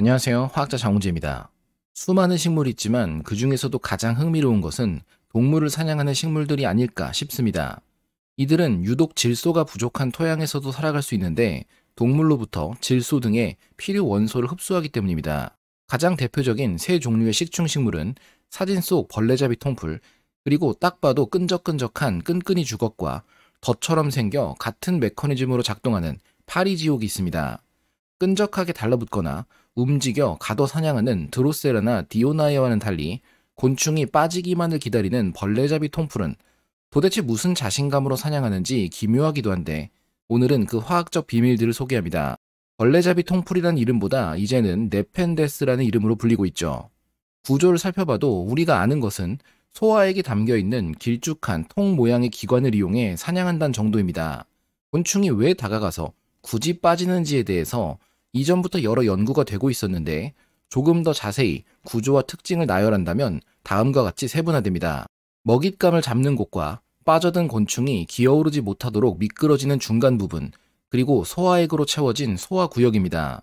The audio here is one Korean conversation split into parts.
안녕하세요. 화학자 장훈재입니다. 수많은 식물이 있지만 그 중에서도 가장 흥미로운 것은 동물을 사냥하는 식물들이 아닐까 싶습니다. 이들은 유독 질소가 부족한 토양에서도 살아갈 수 있는데 동물로부터 질소 등의 필요 원소를 흡수하기 때문입니다. 가장 대표적인 세 종류의 식충식물은 사진 속 벌레잡이 통풀, 그리고 딱 봐도 끈적끈적한 끈끈이 주걱과 덫처럼 생겨 같은 메커니즘으로 작동하는 파리지옥이 있습니다. 끈적하게 달라붙거나 움직여 가둬 사냥하는 드로세라나 디오나이와는 달리 곤충이 빠지기만을 기다리는 벌레잡이 통풀은 도대체 무슨 자신감으로 사냥하는지 기묘하기도 한데 오늘은 그 화학적 비밀들을 소개합니다. 벌레잡이 통풀이란 이름보다 이제는 네펜데스라는 이름으로 불리고 있죠. 구조를 살펴봐도 우리가 아는 것은 소화액이 담겨있는 길쭉한 통 모양의 기관을 이용해 사냥한다는 정도입니다. 곤충이 왜 다가가서 굳이 빠지는지에 대해서 이전부터 여러 연구가 되고 있었는데 조금 더 자세히 구조와 특징을 나열한다면 다음과 같이 세분화됩니다. 먹잇감을 잡는 곳과 빠져든 곤충이 기어오르지 못하도록 미끄러지는 중간 부분, 그리고 소화액으로 채워진 소화 구역입니다.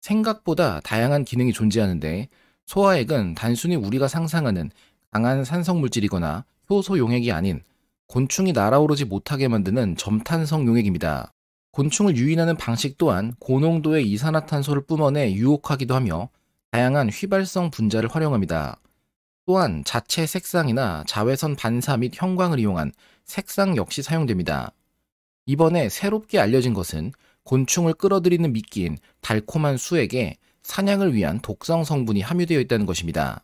생각보다 다양한 기능이 존재하는데 소화액은 단순히 우리가 상상하는 강한 산성물질이거나 효소 용액이 아닌 곤충이 날아오르지 못하게 만드는 점탄성 용액입니다. 곤충을 유인하는 방식 또한 고농도의 이산화탄소를 뿜어내 유혹하기도 하며 다양한 휘발성 분자를 활용합니다. 또한 자체 색상이나 자외선 반사 및 형광을 이용한 색상 역시 사용됩니다. 이번에 새롭게 알려진 것은 곤충을 끌어들이는 미끼인 달콤한 수액에 사냥을 위한 독성 성분이 함유되어 있다는 것입니다.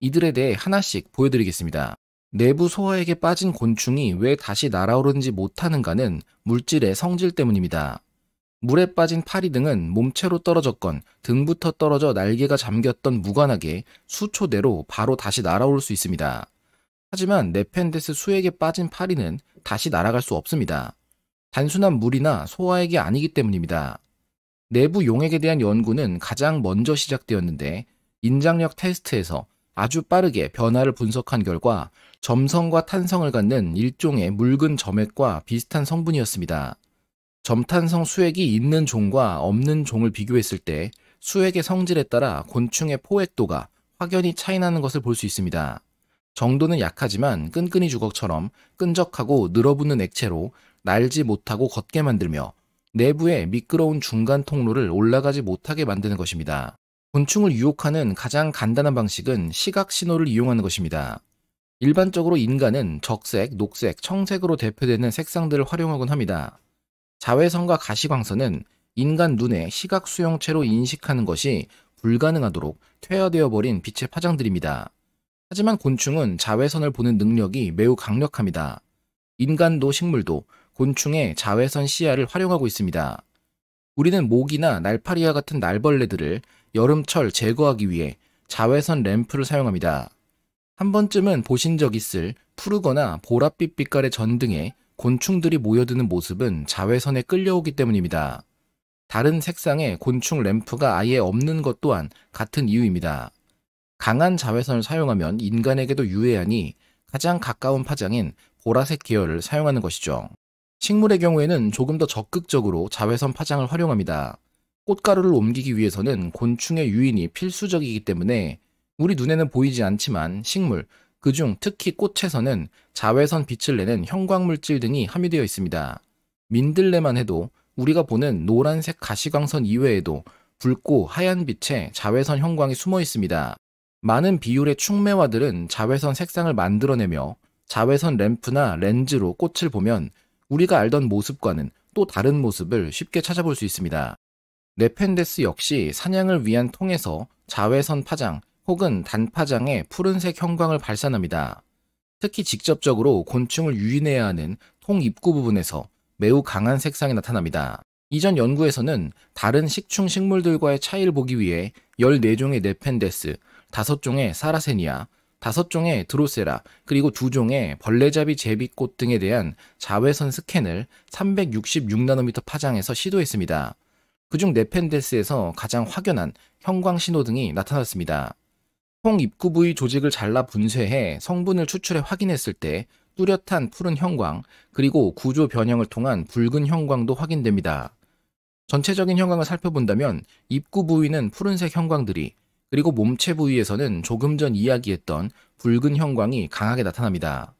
이들에 대해 하나씩 보여드리겠습니다. 내부 소화액에 빠진 곤충이 왜 다시 날아오르지 는 못하는가는 물질의 성질 때문입니다. 물에 빠진 파리 등은 몸체로 떨어졌건 등부터 떨어져 날개가 잠겼던 무관하게 수초 내로 바로 다시 날아올 수 있습니다. 하지만 네펜데스 수액에 빠진 파리는 다시 날아갈 수 없습니다. 단순한 물이나 소화액이 아니기 때문입니다. 내부 용액에 대한 연구는 가장 먼저 시작되었는데 인장력 테스트에서 아주 빠르게 변화를 분석한 결과 점성과 탄성을 갖는 일종의 묽은 점액과 비슷한 성분이었습니다. 점탄성 수액이 있는 종과 없는 종을 비교했을 때 수액의 성질에 따라 곤충의 포획도가 확연히 차이나는 것을 볼 수 있습니다. 정도는 약하지만 끈끈이 주걱처럼 끈적하고 늘어붙는 액체로 날지 못하고 걷게 만들며 내부의 미끄러운 중간 통로를 올라가지 못하게 만드는 것입니다. 곤충을 유혹하는 가장 간단한 방식은 시각 신호를 이용하는 것입니다. 일반적으로 인간은 적색, 녹색, 청색으로 대표되는 색상들을 활용하곤 합니다. 자외선과 가시광선은 인간 눈의 시각 수용체로 인식하는 것이 불가능하도록 퇴화되어 버린 빛의 파장들입니다. 하지만 곤충은 자외선을 보는 능력이 매우 강력합니다. 인간도 식물도 곤충의 자외선 시야를 활용하고 있습니다. 우리는 모기나 날파리와 같은 날벌레들을 여름철 제거하기 위해 자외선 램프를 사용합니다. 한 번쯤은 보신 적 있을 푸르거나 보랏빛 빛깔의 전등에 곤충들이 모여드는 모습은 자외선에 끌려오기 때문입니다. 다른 색상의 곤충 램프가 아예 없는 것 또한 같은 이유입니다. 강한 자외선을 사용하면 인간에게도 유해하니 가장 가까운 파장인 보라색 계열을 사용하는 것이죠. 식물의 경우에는 조금 더 적극적으로 자외선 파장을 활용합니다. 꽃가루를 옮기기 위해서는 곤충의 유인이 필수적이기 때문에 우리 눈에는 보이지 않지만 식물, 그 중 특히 꽃에서는 자외선 빛을 내는 형광물질 등이 함유되어 있습니다. 민들레만 해도 우리가 보는 노란색 가시광선 이외에도 붉고 하얀 빛에 자외선 형광이 숨어 있습니다. 많은 비율의 충매화들은 자외선 색상을 만들어내며 자외선 램프나 렌즈로 꽃을 보면 우리가 알던 모습과는 또 다른 모습을 쉽게 찾아볼 수 있습니다. 네펜데스 역시 사냥을 위한 통에서 자외선 파장, 혹은 단파장에 푸른색 형광을 발산합니다. 특히 직접적으로 곤충을 유인해야 하는 통 입구 부분에서 매우 강한 색상이 나타납니다. 이전 연구에서는 다른 식충 식물들과의 차이를 보기 위해 14종의 네펜데스, 5종의 사라세니아, 5종의 드로세라, 그리고 2종의 벌레잡이 제비꽃 등에 대한 자외선 스캔을 366나노미터 파장에서 시도했습니다. 그중 네펜데스에서 가장 확연한 형광 신호등이 나타났습니다. 통 입구 부위 조직을 잘라 분쇄해 성분을 추출해 확인했을 때 뚜렷한 푸른 형광, 그리고 구조 변형을 통한 붉은 형광도 확인됩니다. 전체적인 형광을 살펴본다면 입구 부위는 푸른색 형광들이, 그리고 몸체 부위에서는 조금 전 이야기했던 붉은 형광이 강하게 나타납니다.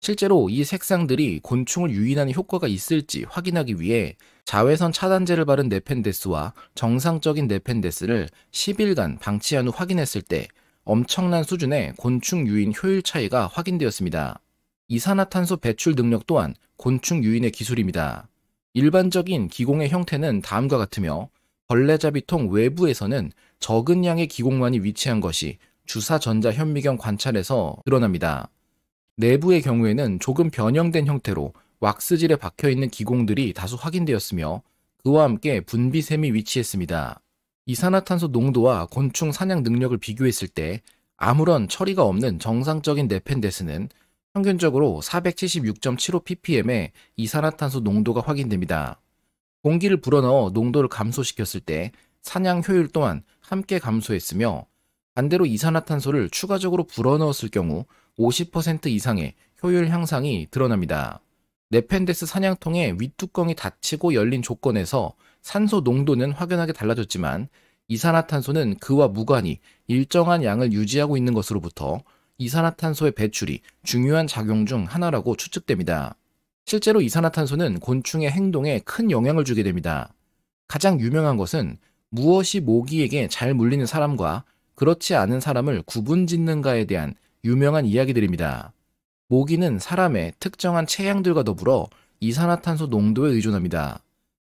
실제로 이 색상들이 곤충을 유인하는 효과가 있을지 확인하기 위해 자외선 차단제를 바른 네펜데스와 정상적인 네펜데스를 10일간 방치한 후 확인했을 때 엄청난 수준의 곤충 유인 효율 차이가 확인되었습니다. 이산화탄소 배출 능력 또한 곤충 유인의 기술입니다. 일반적인 기공의 형태는 다음과 같으며 벌레잡이통 외부에서는 적은 양의 기공만이 위치한 것이 주사전자 현미경 관찰에서 드러납니다. 내부의 경우에는 조금 변형된 형태로 왁스질에 박혀있는 기공들이 다수 확인되었으며 그와 함께 분비샘이 위치했습니다. 이산화탄소 농도와 곤충 사냥 능력을 비교했을 때 아무런 처리가 없는 정상적인 네펜데스는 평균적으로 476.75ppm의 이산화탄소 농도가 확인됩니다. 공기를 불어넣어 농도를 감소시켰을 때 사냥 효율 또한 함께 감소했으며 반대로 이산화탄소를 추가적으로 불어넣었을 경우 50% 이상의 효율 향상이 드러납니다. 네펜데스 사냥통의 윗뚜껑이 닫히고 열린 조건에서 산소 농도는 확연하게 달라졌지만 이산화탄소는 그와 무관히 일정한 양을 유지하고 있는 것으로부터 이산화탄소의 배출이 중요한 작용 중 하나라고 추측됩니다. 실제로 이산화탄소는 곤충의 행동에 큰 영향을 주게 됩니다. 가장 유명한 것은 무엇이 모기에게 잘 물리는 사람과 그렇지 않은 사람을 구분 짓는가에 대한 유명한 이야기들입니다. 모기는 사람의 특정한 체향들과 더불어 이산화탄소 농도에 의존합니다.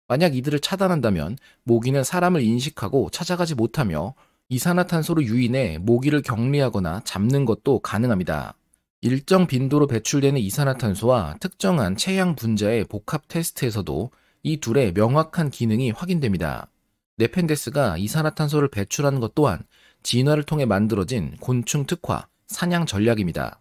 만약 이들을 차단한다면 모기는 사람을 인식하고 찾아가지 못하며 이산화탄소로 유인해 모기를 격리하거나 잡는 것도 가능합니다. 일정 빈도로 배출되는 이산화탄소와 특정한 체양 분자의 복합 테스트에서도 이 둘의 명확한 기능이 확인됩니다. 네펜데스가 이산화탄소를 배출하는 것 또한 진화를 통해 만들어진 곤충 특화, 사냥 전략입니다.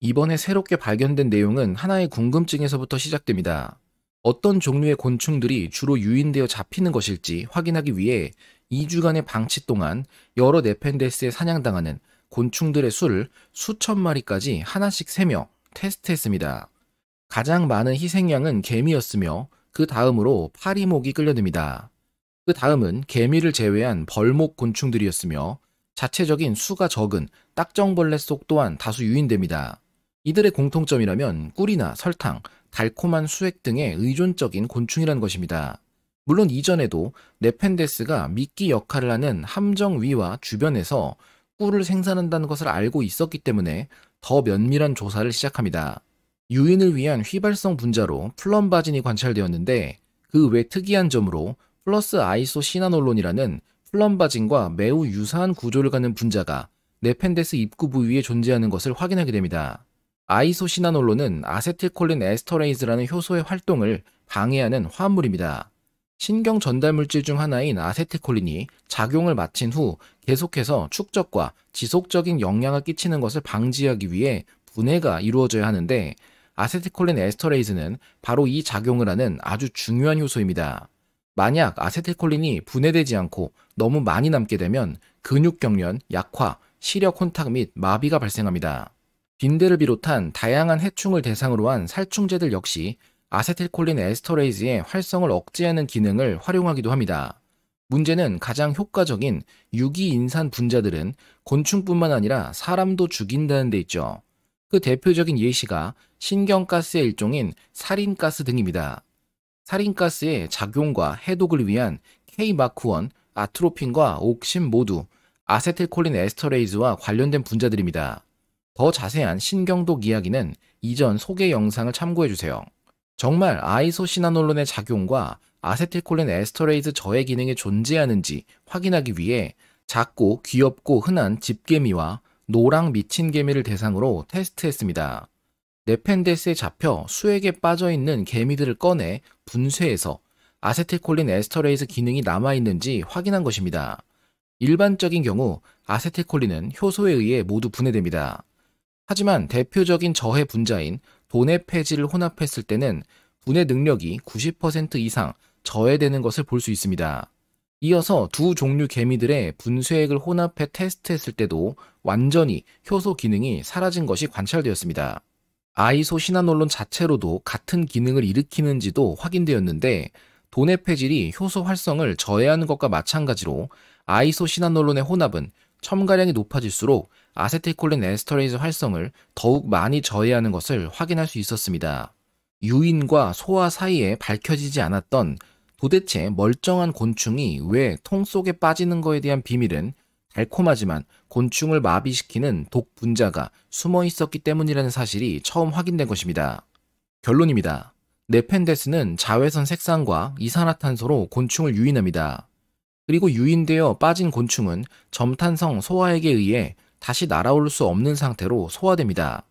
이번에 새롭게 발견된 내용은 하나의 궁금증에서부터 시작됩니다. 어떤 종류의 곤충들이 주로 유인되어 잡히는 것일지 확인하기 위해 2주간의 방치 동안 여러 네펜데스에 사냥당하는 곤충들의 수를 수천 마리까지 하나씩 세며 테스트했습니다. 가장 많은 희생양은 개미였으며 그 다음으로 파리목이 끌려듭니다. 그 다음은 개미를 제외한 벌목 곤충들이었으며 자체적인 수가 적은 딱정벌레 속 또한 다수 유인됩니다. 이들의 공통점이라면 꿀이나 설탕, 달콤한 수액 등의 의존적인 곤충이란 것입니다. 물론 이전에도 네펜데스가 미끼 역할을 하는 함정위와 주변에서 꿀을 생산한다는 것을 알고 있었기 때문에 더 면밀한 조사를 시작합니다. 유인을 위한 휘발성 분자로 플럼바진이 관찰되었는데 그 외 특이한 점으로 플러스 아이소 시나놀론이라는 플럼바진과 매우 유사한 구조를 갖는 분자가 네펜데스 입구 부위에 존재하는 것을 확인하게 됩니다. 아이소시나놀로는 아세틸콜린 에스터레이즈라는 효소의 활동을 방해하는 화합물입니다. 신경 전달 물질 중 하나인 아세틸콜린이 작용을 마친 후 계속해서 축적과 지속적인 영향을 끼치는 것을 방지하기 위해 분해가 이루어져야 하는데 아세틸콜린 에스터레이즈는 바로 이 작용을 하는 아주 중요한 효소입니다. 만약 아세틸콜린이 분해되지 않고 너무 많이 남게 되면 근육 경련, 약화, 시력 혼탁 및 마비가 발생합니다. 빈대를 비롯한 다양한 해충을 대상으로 한 살충제들 역시 아세틸콜린 에스터레이즈의 활성을 억제하는 기능을 활용하기도 합니다. 문제는 가장 효과적인 유기인산 분자들은 곤충뿐만 아니라 사람도 죽인다는 데 있죠. 그 대표적인 예시가 신경가스의 일종인 살인가스 등입니다. 살인가스의 작용과 해독을 위한 K마크1, 아트로핀과 옥신 모두 아세틸콜린 에스터레이즈와 관련된 분자들입니다. 더 자세한 신경독 이야기는 이전 소개 영상을 참고해주세요. 정말 아이소시나놀론의 작용과 아세틸콜린 에스터레이즈 저해 기능이 존재하는지 확인하기 위해 작고 귀엽고 흔한 집개미와 노랑 미친 개미를 대상으로 테스트했습니다. 네펜데스에 잡혀 수액에 빠져있는 개미들을 꺼내 분쇄해서 아세틸콜린 에스터레이즈 기능이 남아있는지 확인한 것입니다. 일반적인 경우 아세틸콜린은 효소에 의해 모두 분해됩니다. 하지만 대표적인 저해 분자인 돈의 폐지를 혼합했을 때는 분해 능력이 90% 이상 저해되는 것을 볼 수 있습니다. 이어서 두 종류 개미들의 분쇄액을 혼합해 테스트했을 때도 완전히 효소 기능이 사라진 것이 관찰되었습니다. 아이소 시나놀론 자체로도 같은 기능을 일으키는지도 확인되었는데 돈의 폐질이 효소 활성을 저해하는 것과 마찬가지로 아이소 시나놀론의 혼합은 첨가량이 높아질수록 아세틸콜린 에스터레이즈 활성을 더욱 많이 저해하는 것을 확인할 수 있었습니다. 유인과 소화 사이에 밝혀지지 않았던 도대체 멀쩡한 곤충이 왜 통 속에 빠지는 거에 대한 비밀은 달콤하지만 곤충을 마비시키는 독 분자가 숨어 있었기 때문이라는 사실이 처음 확인된 것입니다. 결론입니다. 네펜데스는 자외선 색상과 이산화탄소로 곤충을 유인합니다. 그리고 유인되어 빠진 곤충은 점탄성 소화액에 의해 다시 날아올 수 없는 상태로 소화됩니다.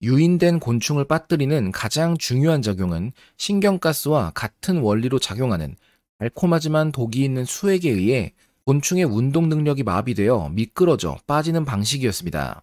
유인된 곤충을 빠뜨리는 가장 중요한 작용은 신경가스와 같은 원리로 작용하는 달콤하지만 독이 있는 수액에 의해 곤충의 운동 능력이 마비되어 미끄러져 빠지는 방식이었습니다.